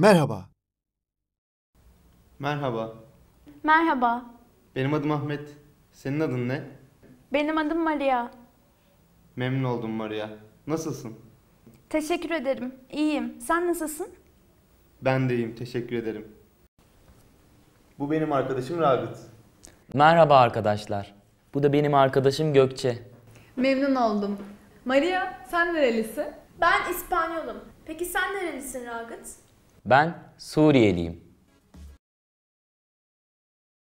Merhaba. Merhaba. Merhaba. Benim adım Ahmet. Senin adın ne? Benim adım Maria. Memnun oldum Maria. Nasılsın? Teşekkür ederim. İyiyim. Sen nasılsın? Ben de iyiyim. Teşekkür ederim. Bu benim arkadaşım Ragıt. Merhaba arkadaşlar. Bu da benim arkadaşım Gökçe. Memnun oldum. Maria sen nerelisin? Ben İspanyolum. Peki sen nerelisin Ragıt? Ben Suriyeliyim.